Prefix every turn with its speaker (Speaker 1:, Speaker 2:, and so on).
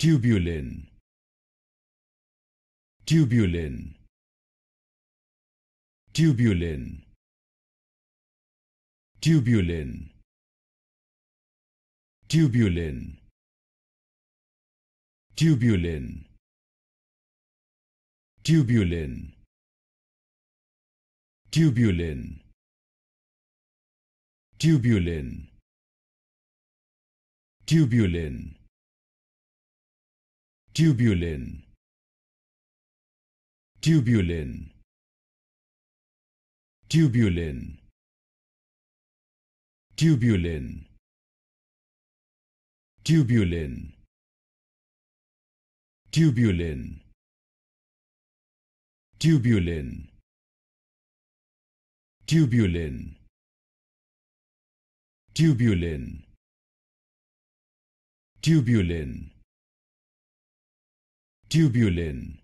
Speaker 1: tubulin tubulin tubulin tubulin tubulin tubulin tubulin tubulin tubulin tubulin tubulin tubulin tubulin tubulin tubulin tubulin tubulin tubulin tubulin tubulin Tubulin